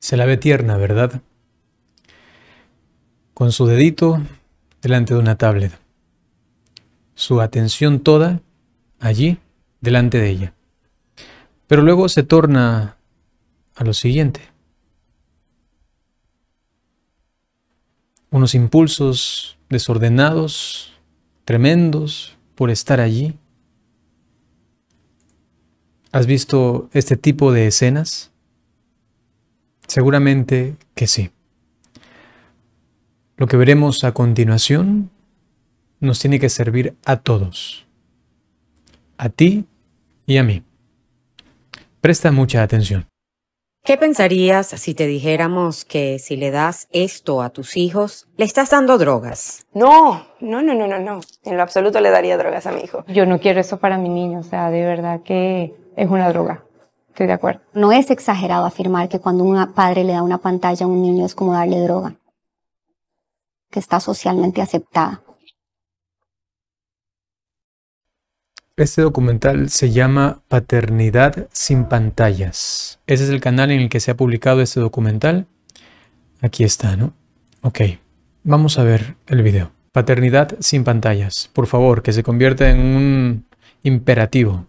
Se la ve tierna, ¿verdad? Con su dedito delante de una tablet. Su atención toda allí, delante de ella. Pero luego se torna a lo siguiente. Unos impulsos desordenados, tremendos, por estar allí. ¿Has visto este tipo de escenas? Seguramente que sí. Lo que veremos a continuación nos tiene que servir a todos, a ti y a mí. Presta mucha atención. ¿Qué pensarías si te dijéramos que si le das esto a tus hijos, le estás dando drogas? No, no, no, no, no, no. En lo absoluto le daría drogas a mi hijo. Yo no quiero eso para mi niño, o sea, de verdad que es una droga. Estoy de acuerdo. No es exagerado afirmar que cuando un padre le da una pantalla a un niño es como darle droga, que está socialmente aceptada. Este documental se llama Paternidad sin pantallas. Ese es el canal en el que se ha publicado este documental. Aquí está, ¿no? Ok, vamos a ver el video. Paternidad sin pantallas. Por favor, que se convierta en un imperativo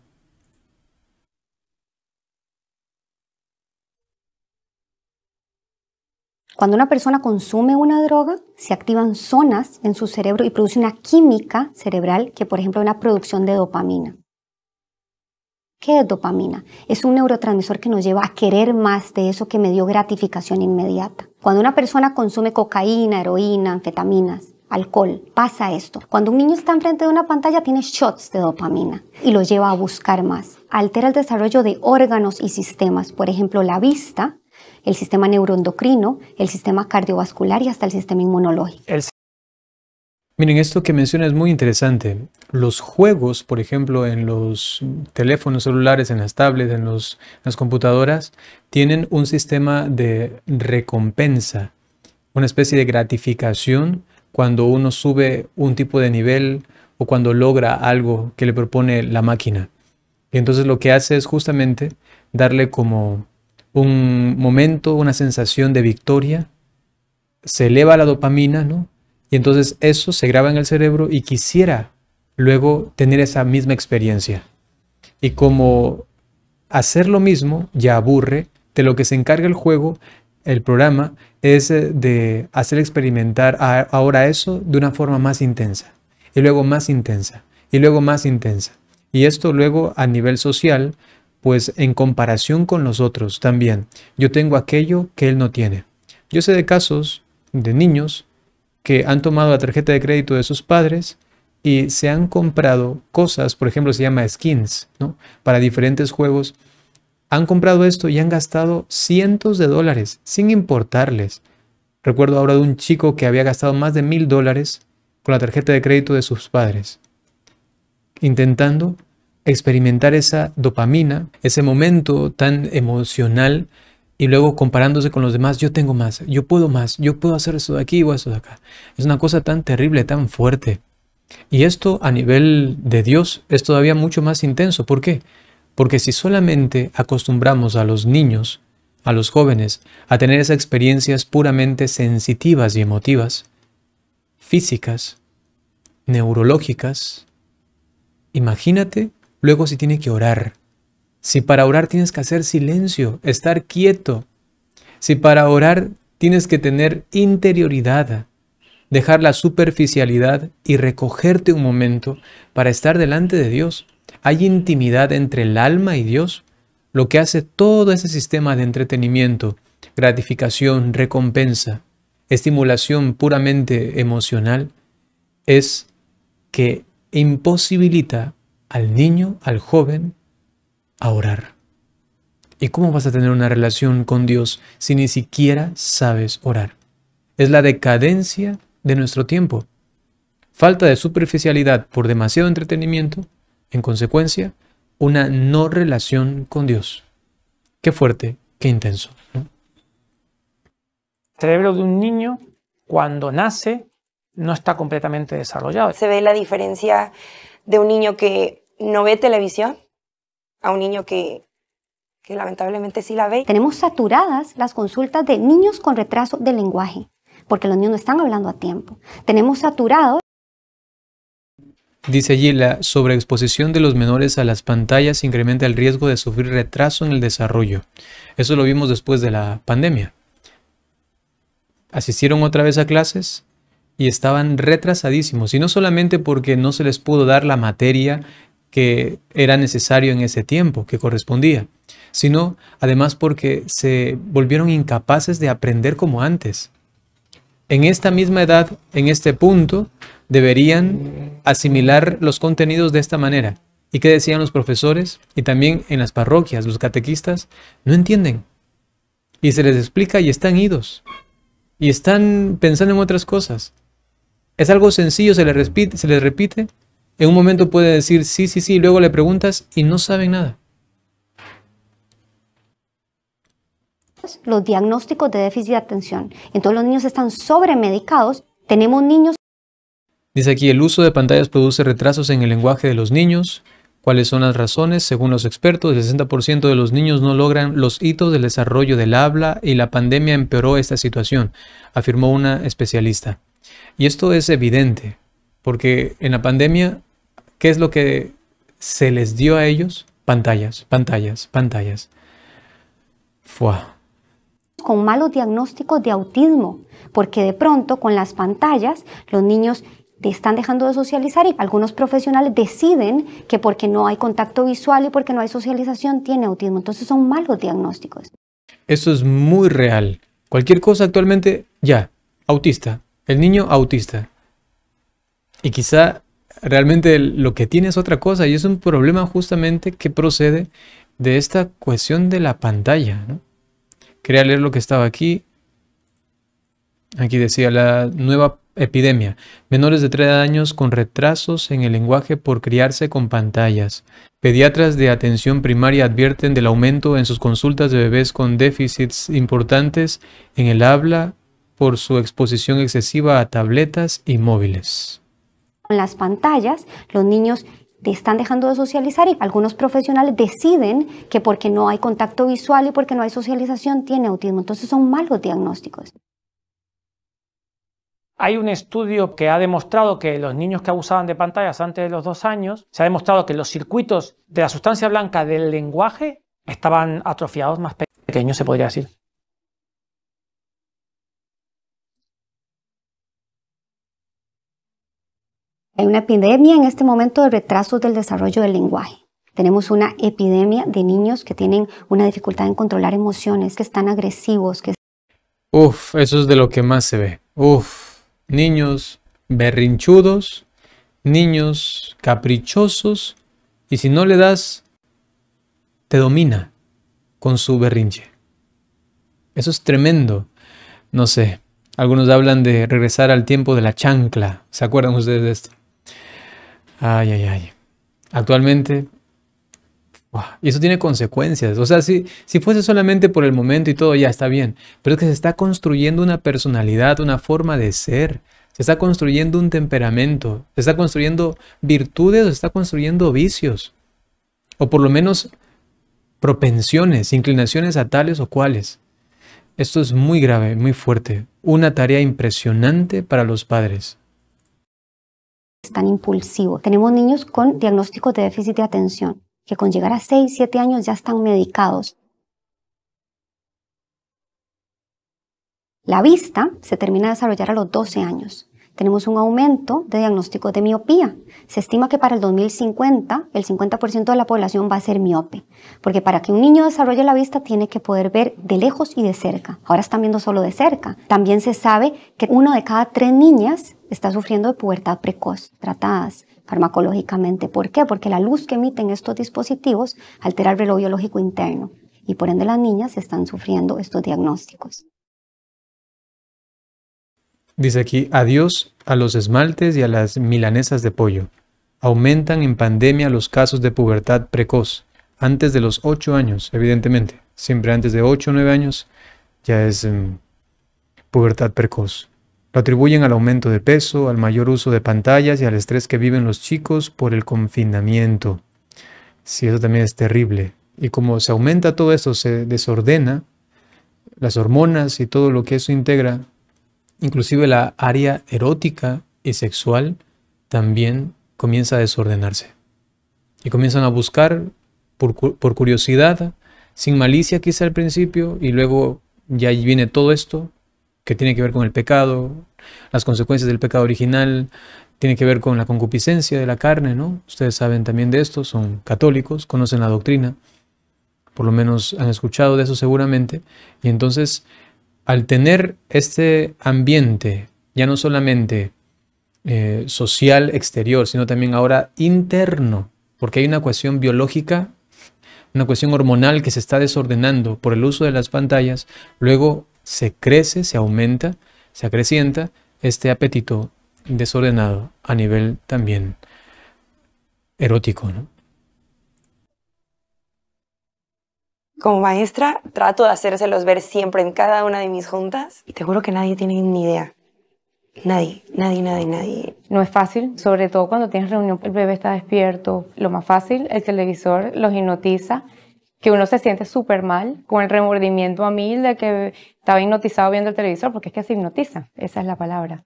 Cuando una persona consume una droga, se activan zonas en su cerebro y produce una química cerebral que, por ejemplo, es una producción de dopamina. ¿Qué es dopamina? Es un neurotransmisor que nos lleva a querer más de eso que me dio gratificación inmediata. Cuando una persona consume cocaína, heroína, anfetaminas, alcohol, pasa esto. Cuando un niño está enfrente de una pantalla tiene shots de dopamina y lo lleva a buscar más. Altera el desarrollo de órganos y sistemas, por ejemplo la vista, el sistema neuroendocrino, el sistema cardiovascular y hasta el sistema inmunológico. Miren, esto que menciona es muy interesante. Los juegos, por ejemplo, en los teléfonos celulares, en las tablets, en, en las computadoras, tienen un sistema de recompensa, una especie de gratificación cuando uno sube un tipo de nivel o cuando logra algo que le propone la máquina. Y entonces lo que hace es justamente darle como un momento, una sensación de victoria, se eleva la dopamina, ¿no? Y entonces eso se graba en el cerebro y quisiera luego tener esa misma experiencia. Y como hacer lo mismo ya aburre, de lo que se encarga el juego, el programa, es eh, de hacer experimentar ahora eso de una forma más intensa, y luego más intensa, y luego más intensa. Y esto luego a nivel social pues en comparación con los otros también, yo tengo aquello que él no tiene. Yo sé de casos de niños que han tomado la tarjeta de crédito de sus padres y se han comprado cosas, por ejemplo, se llama skins, ¿no? Para diferentes juegos. Han comprado esto y han gastado cientos de dólares sin importarles. Recuerdo ahora de un chico que había gastado más de mil dólares con la tarjeta de crédito de sus padres, intentando experimentar esa dopamina, ese momento tan emocional y luego comparándose con los demás, yo tengo más, yo puedo más, yo puedo hacer esto de aquí o eso de acá. Es una cosa tan terrible, tan fuerte. Y esto a nivel de Dios es todavía mucho más intenso. ¿Por qué? Porque si solamente acostumbramos a los niños, a los jóvenes, a tener esas experiencias puramente sensitivas y emotivas, físicas, neurológicas, imagínate Luego si tiene que orar. Si para orar tienes que hacer silencio, estar quieto. Si para orar tienes que tener interioridad, dejar la superficialidad y recogerte un momento para estar delante de Dios. Hay intimidad entre el alma y Dios, lo que hace todo ese sistema de entretenimiento, gratificación, recompensa, estimulación puramente emocional, es que imposibilita al niño, al joven, a orar. ¿Y cómo vas a tener una relación con Dios si ni siquiera sabes orar? Es la decadencia de nuestro tiempo. Falta de superficialidad por demasiado entretenimiento, en consecuencia, una no relación con Dios. Qué fuerte, qué intenso. El cerebro de un niño, cuando nace, no está completamente desarrollado. Se ve la diferencia de un niño que no ve televisión, a un niño que, que lamentablemente sí la ve. Tenemos saturadas las consultas de niños con retraso de lenguaje, porque los niños no están hablando a tiempo. Tenemos saturados. Dice allí, la sobreexposición de los menores a las pantallas incrementa el riesgo de sufrir retraso en el desarrollo. Eso lo vimos después de la pandemia. Asistieron otra vez a clases y estaban retrasadísimos. Y no solamente porque no se les pudo dar la materia que era necesario en ese tiempo, que correspondía, sino además porque se volvieron incapaces de aprender como antes. En esta misma edad, en este punto, deberían asimilar los contenidos de esta manera. ¿Y qué decían los profesores? Y también en las parroquias, los catequistas, no entienden. Y se les explica y están idos. Y están pensando en otras cosas. Es algo sencillo, se les repite, se les repite en un momento puede decir sí, sí, sí, luego le preguntas y no saben nada. Los diagnósticos de déficit de atención. Entonces los niños están sobremedicados. Tenemos niños... Dice aquí, el uso de pantallas produce retrasos en el lenguaje de los niños. ¿Cuáles son las razones? Según los expertos, el 60% de los niños no logran los hitos del desarrollo del habla y la pandemia empeoró esta situación, afirmó una especialista. Y esto es evidente, porque en la pandemia ¿Qué es lo que se les dio a ellos? Pantallas, pantallas, pantallas. fue Con malos diagnósticos de autismo, porque de pronto con las pantallas los niños están dejando de socializar y algunos profesionales deciden que porque no hay contacto visual y porque no hay socialización tiene autismo. Entonces son malos diagnósticos. Eso es muy real. Cualquier cosa actualmente, ya, autista, el niño autista. Y quizá realmente lo que tiene es otra cosa y es un problema justamente que procede de esta cuestión de la pantalla. Quería leer lo que estaba aquí. Aquí decía la nueva epidemia. Menores de 3 años con retrasos en el lenguaje por criarse con pantallas. Pediatras de atención primaria advierten del aumento en sus consultas de bebés con déficits importantes en el habla por su exposición excesiva a tabletas y móviles las pantallas, los niños están dejando de socializar y algunos profesionales deciden que porque no hay contacto visual y porque no hay socialización tiene autismo. Entonces son malos diagnósticos. Hay un estudio que ha demostrado que los niños que abusaban de pantallas antes de los dos años, se ha demostrado que los circuitos de la sustancia blanca del lenguaje estaban atrofiados más pequeños, se podría decir. Hay una epidemia en este momento de retrasos del desarrollo del lenguaje. Tenemos una epidemia de niños que tienen una dificultad en controlar emociones, que están agresivos, que... Uf, eso es de lo que más se ve. Uf, niños berrinchudos, niños caprichosos, y si no le das, te domina con su berrinche. Eso es tremendo. No sé, algunos hablan de regresar al tiempo de la chancla. ¿Se acuerdan ustedes de esto? Ay, ay, ay. Actualmente. y eso tiene consecuencias. O sea, si, si fuese solamente por el momento y todo, ya está bien. Pero es que se está construyendo una personalidad, una forma de ser. Se está construyendo un temperamento. Se está construyendo virtudes o se está construyendo vicios. O por lo menos propensiones, inclinaciones a tales o cuales. Esto es muy grave, muy fuerte. Una tarea impresionante para los padres es tan impulsivo. Tenemos niños con diagnósticos de déficit de atención, que con llegar a 6, 7 años ya están medicados. La vista se termina de desarrollar a los 12 años tenemos un aumento de diagnósticos de miopía. Se estima que para el 2050 el 50% de la población va a ser miope, porque para que un niño desarrolle la vista tiene que poder ver de lejos y de cerca. Ahora están viendo solo de cerca. También se sabe que uno de cada tres niñas está sufriendo de pubertad precoz, tratadas farmacológicamente. ¿Por qué? Porque la luz que emiten estos dispositivos altera el reloj biológico interno y por ende las niñas están sufriendo estos diagnósticos. Dice aquí, adiós a los esmaltes y a las milanesas de pollo. Aumentan en pandemia los casos de pubertad precoz, antes de los 8 años, evidentemente. Siempre antes de 8 o 9 años ya es em, pubertad precoz. Lo atribuyen al aumento de peso, al mayor uso de pantallas y al estrés que viven los chicos por el confinamiento. Sí, eso también es terrible. Y como se aumenta todo eso, se desordena, las hormonas y todo lo que eso integra, Inclusive la área erótica y sexual también comienza a desordenarse. Y comienzan a buscar por, curiosidad, sin malicia quizá al principio, y luego ya viene todo esto que tiene que ver con el pecado, las consecuencias del pecado original, tiene que ver con la concupiscencia de la carne, ¿no? Ustedes saben también de esto, son católicos, conocen la doctrina, por lo menos han escuchado de eso seguramente, y entonces al tener este ambiente, ya no solamente eh, social exterior, sino también ahora interno, porque hay una cuestión biológica, una cuestión hormonal que se está desordenando por el uso de las pantallas, luego se crece, se aumenta, se acrecienta este apetito desordenado a nivel también erótico. ¿no? Como maestra, trato de hacérselos ver siempre en cada una de mis juntas y te juro que nadie tiene ni idea. Nadie, nadie, nadie, nadie. No es fácil, sobre todo cuando tienes reunión, el bebé está despierto. Lo más fácil, el televisor los hipnotiza, que uno se siente súper mal con el remordimiento a mil de que estaba hipnotizado viendo el televisor, porque es que se hipnotiza, esa es la palabra.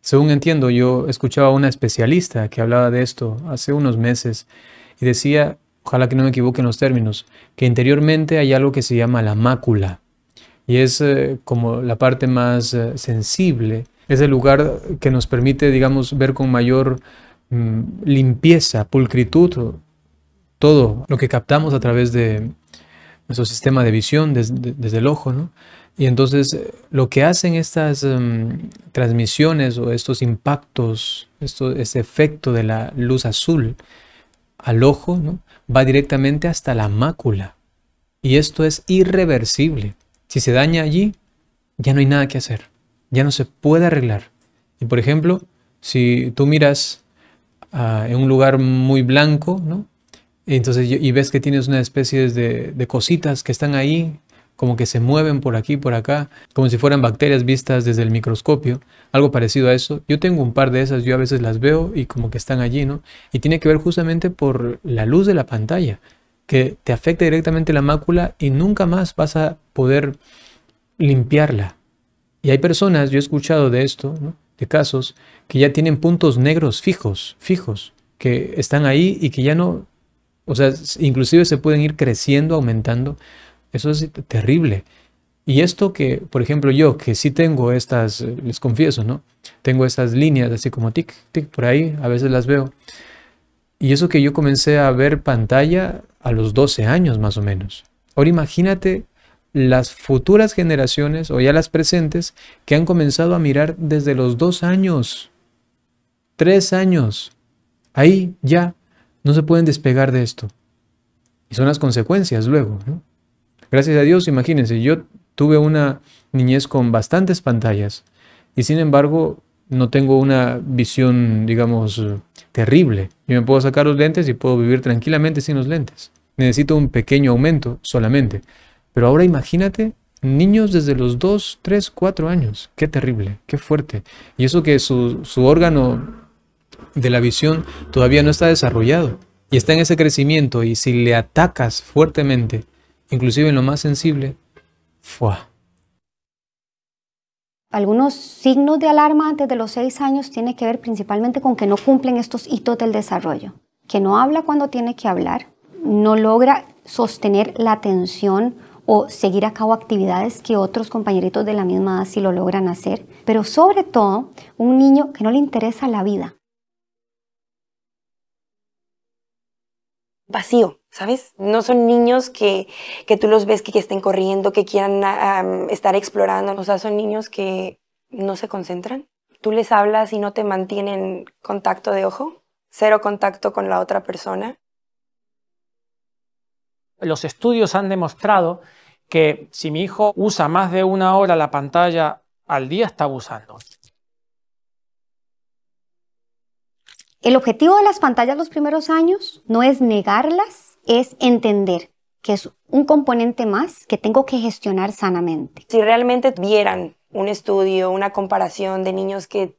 Según entiendo, yo escuchaba a una especialista que hablaba de esto hace unos meses y decía, ojalá que no me equivoquen los términos, que interiormente hay algo que se llama la mácula y es eh, como la parte más eh, sensible, es el lugar que nos permite, digamos, ver con mayor mm, limpieza, pulcritud, todo lo que captamos a través de nuestro sistema de visión desde el ojo, Y entonces eh, lo que hacen estas mm, transmisiones o estos impactos, esto, ese efecto de la luz azul, al ojo, ¿no? va directamente hasta la mácula. Y esto es irreversible. Si se daña allí, ya no hay nada que hacer. Ya no se puede arreglar. Y por ejemplo, si tú miras ah, en un lugar muy blanco, ¿no? Entonces, y ves que tienes una especie de, de cositas que están ahí como que se mueven por aquí, por acá, como si fueran bacterias vistas desde el microscopio, algo parecido a eso. Yo tengo un par de esas, yo a veces las veo y como que están allí, ¿no? Y tiene que ver justamente por la luz de la pantalla, que te afecta directamente la mácula y nunca más vas a poder limpiarla. Y hay personas, yo he escuchado de esto, ¿no? de casos, que ya tienen puntos negros fijos, fijos, que están ahí y que ya no, o sea, inclusive se pueden ir creciendo, aumentando, eso es terrible. Y esto que, por ejemplo, yo que sí tengo estas, les confieso, ¿no? Tengo estas líneas así como tic, tic, por ahí, a veces las veo. Y eso que yo comencé a ver pantalla a los 12 años más o menos. Ahora imagínate las futuras generaciones o ya las presentes que han comenzado a mirar desde los dos años, tres años. Ahí ya no se pueden despegar de esto. Y son las consecuencias luego. ¿no? Gracias a Dios, imagínense, yo tuve una niñez con bastantes pantallas y sin embargo no tengo una visión, digamos, terrible. Yo me puedo sacar los lentes y puedo vivir tranquilamente sin los lentes. Necesito un pequeño aumento solamente. Pero ahora imagínate niños desde los 2, 3, 4 años. Qué terrible, qué fuerte. Y eso que su, su órgano de la visión todavía no está desarrollado y está en ese crecimiento y si le atacas fuertemente inclusive en lo más sensible, ¡fua! Algunos signos de alarma antes de los seis años tienen que ver principalmente con que no cumplen estos hitos del desarrollo, que no habla cuando tiene que hablar, no logra sostener la atención o seguir a cabo actividades que otros compañeritos de la misma edad sí lo logran hacer, pero sobre todo un niño que no le interesa la vida. Vacío, ¿Sabes? No son niños que, tú los ves que, estén corriendo, que quieran ah, estar explorando. O sea, son niños que no se concentran. Tú les hablas y no te mantienen contacto de ojo, cero contacto con la otra persona. Los estudios han demostrado que si mi hijo usa más de una hora la pantalla al día, está abusando. El objetivo de las pantallas los primeros años no es negarlas, es entender que es un componente más que tengo que gestionar sanamente. Si realmente vieran un estudio, una comparación de niños que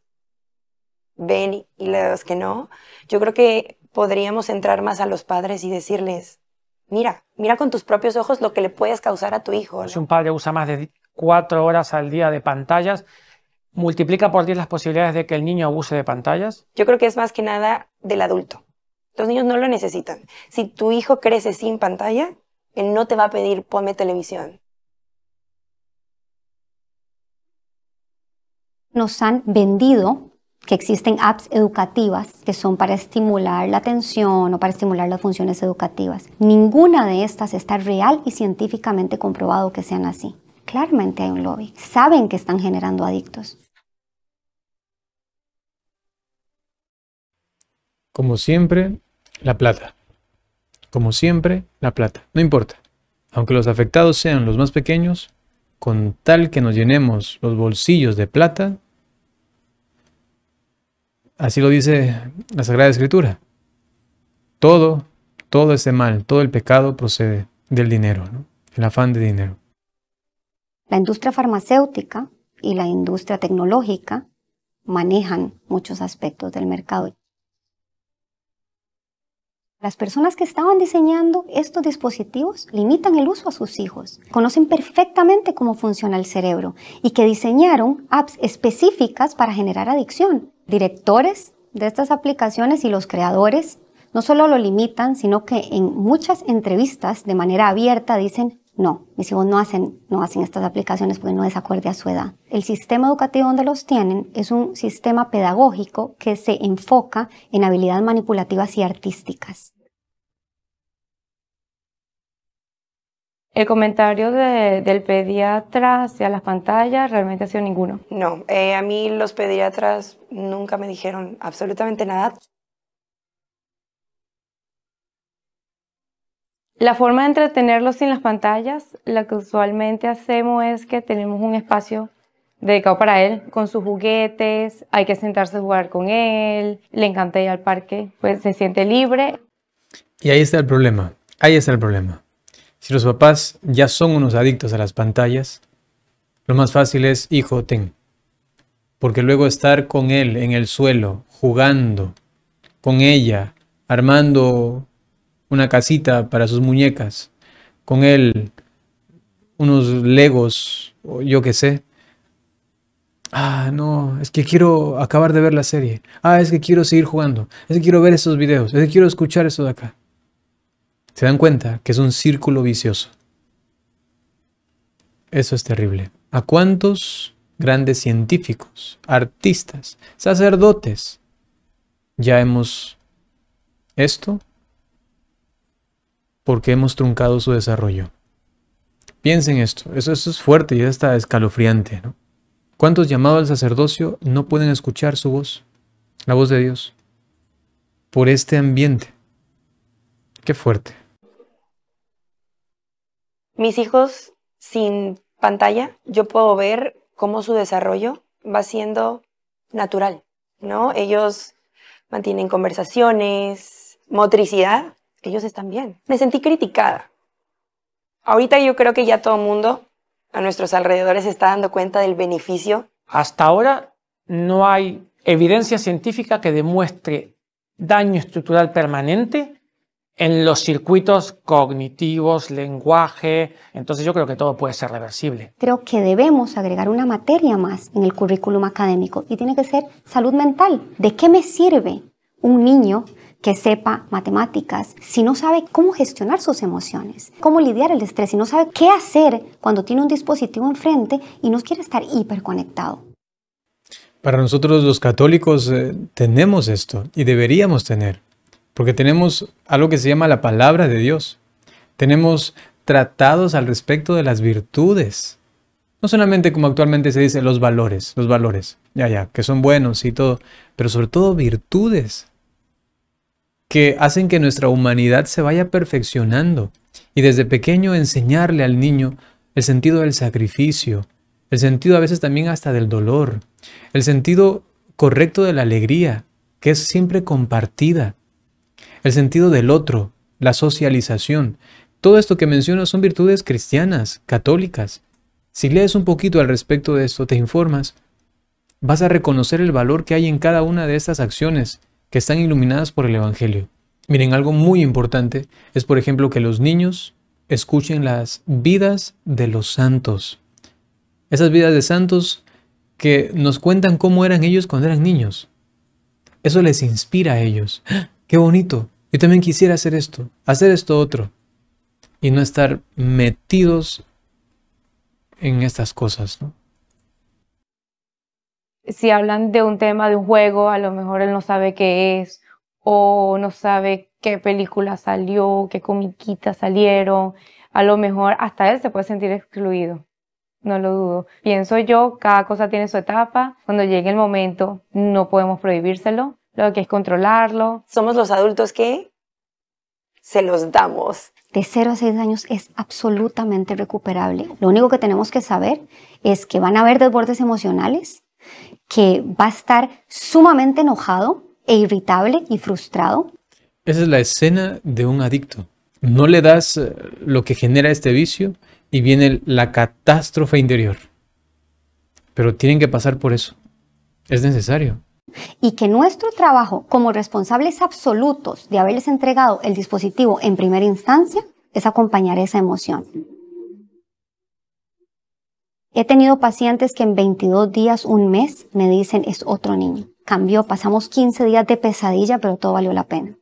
ven y los que no, yo creo que podríamos entrar más a los padres y decirles, mira, mira con tus propios ojos lo que le puedes causar a tu hijo. Si pues un padre usa más de cuatro horas al día de pantallas, multiplica por diez las posibilidades de que el niño abuse de pantallas. Yo creo que es más que nada del adulto. Los niños no lo necesitan. Si tu hijo crece sin pantalla, él no te va a pedir ponme televisión. Nos han vendido que existen apps educativas que son para estimular la atención o para estimular las funciones educativas. Ninguna de estas está real y científicamente comprobado que sean así. Claramente hay un lobby. Saben que están generando adictos. Como siempre, la plata. Como siempre, la plata. No importa. Aunque los afectados sean los más pequeños, con tal que nos llenemos los bolsillos de plata, así lo dice la Sagrada Escritura. Todo, todo ese mal, todo el pecado procede del dinero, el afán de dinero. La industria farmacéutica y la industria tecnológica manejan muchos aspectos del mercado. Las personas que estaban diseñando estos dispositivos limitan el uso a sus hijos, conocen perfectamente cómo funciona el cerebro y que diseñaron apps específicas para generar adicción. Directores de estas aplicaciones y los creadores no solo lo limitan, sino que en muchas entrevistas de manera abierta dicen, no, mis hijos no hacen, no hacen estas aplicaciones porque no es a su edad. El sistema educativo donde los tienen es un sistema pedagógico que se enfoca en habilidades manipulativas y artísticas. El comentario del pediatra hacia las pantallas realmente ha sido ninguno. No, eh, a mí los pediatras nunca me dijeron absolutamente nada. La forma de entretenerlos sin las pantallas, lo que usualmente hacemos es que tenemos un espacio dedicado para él, con sus juguetes, hay que sentarse a jugar con él, le encanta ir al parque, pues se siente libre. Y ahí está el problema, ahí está el problema. Si los papás ya son unos adictos a las pantallas, lo más fácil es, hijo, ten. Porque luego estar con él en el suelo, jugando, con ella, armando una casita para sus muñecas, con él unos legos, o yo qué sé. Ah, no, es que quiero acabar de ver la serie. Ah, es que quiero seguir jugando. Es que quiero ver esos videos. Es que quiero escuchar eso de acá. Se dan cuenta que es un círculo vicioso. Eso es terrible. ¿A cuántos grandes científicos, artistas, sacerdotes ya hemos esto porque hemos truncado su desarrollo. Piensen esto, eso, es fuerte y está escalofriante. ¿Cuántos llamados al sacerdocio no pueden escuchar su voz, la voz de Dios, por este ambiente? Qué fuerte. Mis hijos sin pantalla, yo puedo ver cómo su desarrollo va siendo natural, ¿no? Ellos mantienen conversaciones, motricidad, ellos están bien. Me sentí criticada. Ahorita yo creo que ya todo el mundo a nuestros alrededores está dando cuenta del beneficio. Hasta ahora no hay evidencia científica que demuestre daño estructural permanente en los circuitos cognitivos, lenguaje. Entonces yo creo que todo puede ser reversible. Creo que debemos agregar una materia más en el currículum académico y tiene que ser salud mental. ¿De qué me sirve un niño que sepa matemáticas, si no sabe cómo gestionar sus emociones, cómo lidiar el estrés, si no sabe qué hacer cuando tiene un dispositivo enfrente y no quiere estar hiperconectado. Para nosotros los católicos eh, tenemos esto y deberíamos tener, porque tenemos algo que se llama la palabra de Dios. Tenemos tratados al respecto de las virtudes. No solamente como actualmente se dice los valores, los valores, ya, ya, que son buenos y todo, pero sobre todo virtudes que hacen que nuestra humanidad se vaya perfeccionando y desde pequeño enseñarle al niño el sentido del sacrificio, el sentido a veces también hasta del dolor, el sentido correcto de la alegría, que es siempre compartida, el sentido del otro, la socialización. Todo esto que menciono son virtudes cristianas, católicas. Si lees un poquito al respecto de esto, te informas, vas a reconocer el valor que hay en cada una de estas acciones que están iluminadas por el Evangelio. Miren, algo muy importante es, por ejemplo, que los niños escuchen las vidas de los santos. Esas vidas de santos que nos cuentan cómo eran ellos cuando eran niños. Eso les inspira a ellos. ¡Ah! ¡Qué bonito! Yo también quisiera hacer esto, hacer esto otro. Y no estar metidos en estas cosas. ¿no? si hablan de un tema, de un juego, a lo mejor él no sabe qué es o no sabe qué película salió, qué comiquitas salieron. A lo mejor hasta él se puede sentir excluido. No lo dudo. Pienso yo, cada cosa tiene su etapa. Cuando llegue el momento, no podemos prohibírselo. Lo que es controlarlo. Somos los adultos que se los damos. De 0 a 6 años es absolutamente recuperable. Lo único que tenemos que saber es que van a haber desbordes emocionales, que va a estar sumamente enojado e irritable y frustrado. Esa es la escena de un adicto. No le das eh, lo que genera este vicio y viene la catástrofe interior. Pero tienen que pasar por eso. Es necesario. Y que nuestro trabajo como responsables absolutos de haberles entregado el dispositivo en primera instancia es acompañar esa emoción. He tenido pacientes que en 22 días, un mes, me dicen es otro niño. Cambió, pasamos 15 días de pesadilla, pero todo valió la pena.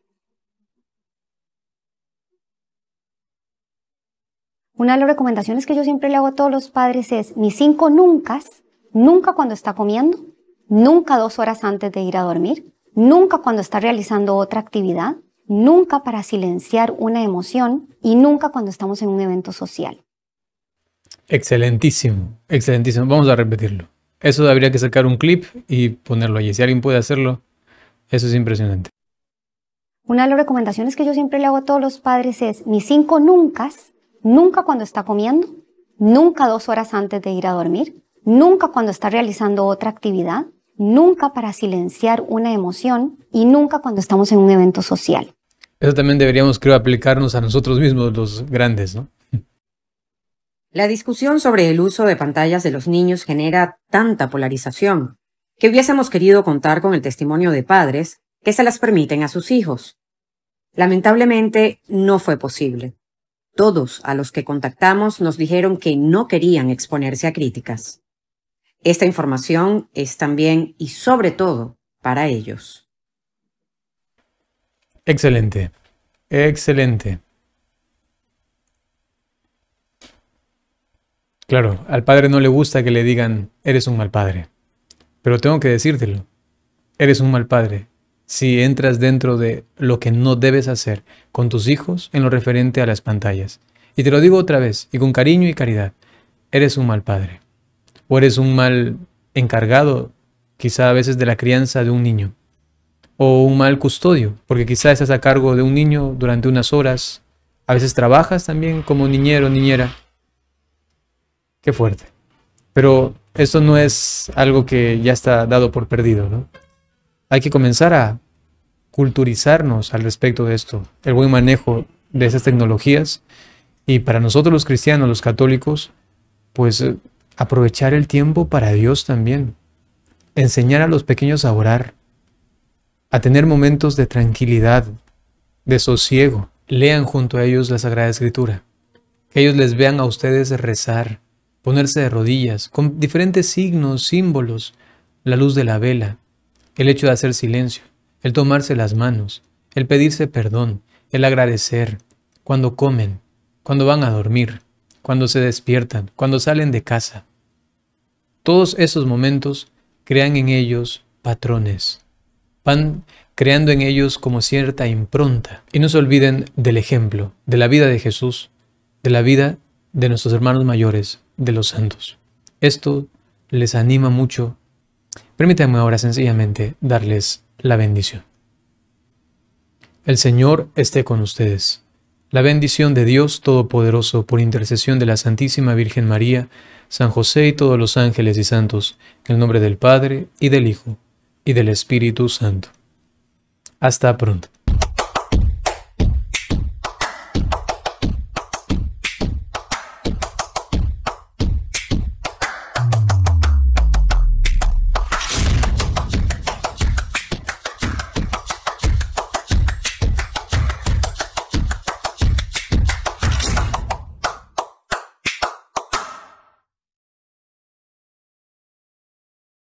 Una de las recomendaciones que yo siempre le hago a todos los padres es, ni cinco nunca, nunca cuando está comiendo, nunca dos horas antes de ir a dormir, nunca cuando está realizando otra actividad, nunca para silenciar una emoción y nunca cuando estamos en un evento social. Excelentísimo, excelentísimo. Vamos a repetirlo. Eso habría que sacar un clip y ponerlo allí. Si alguien puede hacerlo, eso es impresionante. Una de las recomendaciones que yo siempre le hago a todos los padres es mis cinco nunca, nunca cuando está comiendo, nunca dos horas antes de ir a dormir, nunca cuando está realizando otra actividad, nunca para silenciar una emoción y nunca cuando estamos en un evento social. Eso también deberíamos, creo, aplicarnos a nosotros mismos, los grandes, ¿no? La discusión sobre el uso de pantallas de los niños genera tanta polarización que hubiésemos querido contar con el testimonio de padres que se las permiten a sus hijos. Lamentablemente no fue posible. Todos a los que contactamos nos dijeron que no querían exponerse a críticas. Esta información es también y sobre todo para ellos. Excelente, excelente. Claro, al padre no le gusta que le digan, eres un mal padre. Pero tengo que decírtelo, eres un mal padre si entras dentro de lo que no debes hacer con tus hijos en lo referente a las pantallas. Y te lo digo otra vez, y con cariño y caridad, eres un mal padre. O eres un mal encargado, quizá a veces, de la crianza de un niño. O un mal custodio, porque quizá estás a cargo de un niño durante unas horas. A veces trabajas también como niñero, o niñera Qué fuerte. Pero esto no es algo que ya está dado por perdido, ¿no? Hay que comenzar a culturizarnos al respecto de esto, el buen manejo de esas tecnologías y para nosotros los cristianos, los católicos, pues eh, aprovechar el tiempo para Dios también, enseñar a los pequeños a orar, a tener momentos de tranquilidad, de sosiego. Lean junto a ellos la Sagrada Escritura, que ellos les vean a ustedes rezar, ponerse de rodillas, con diferentes signos, símbolos, la luz de la vela, el hecho de hacer silencio, el tomarse las manos, el pedirse perdón, el agradecer, cuando comen, cuando van a dormir, cuando se despiertan, cuando salen de casa. Todos esos momentos crean en ellos patrones, van creando en ellos como cierta impronta. Y no se olviden del ejemplo, de la vida de Jesús, de la vida de nuestros hermanos mayores, de los santos. Esto les anima mucho. Permítanme ahora sencillamente darles la bendición. El Señor esté con ustedes. La bendición de Dios Todopoderoso por intercesión de la Santísima Virgen María, San José y todos los ángeles y santos, en el nombre del Padre y del Hijo y del Espíritu Santo. Hasta pronto.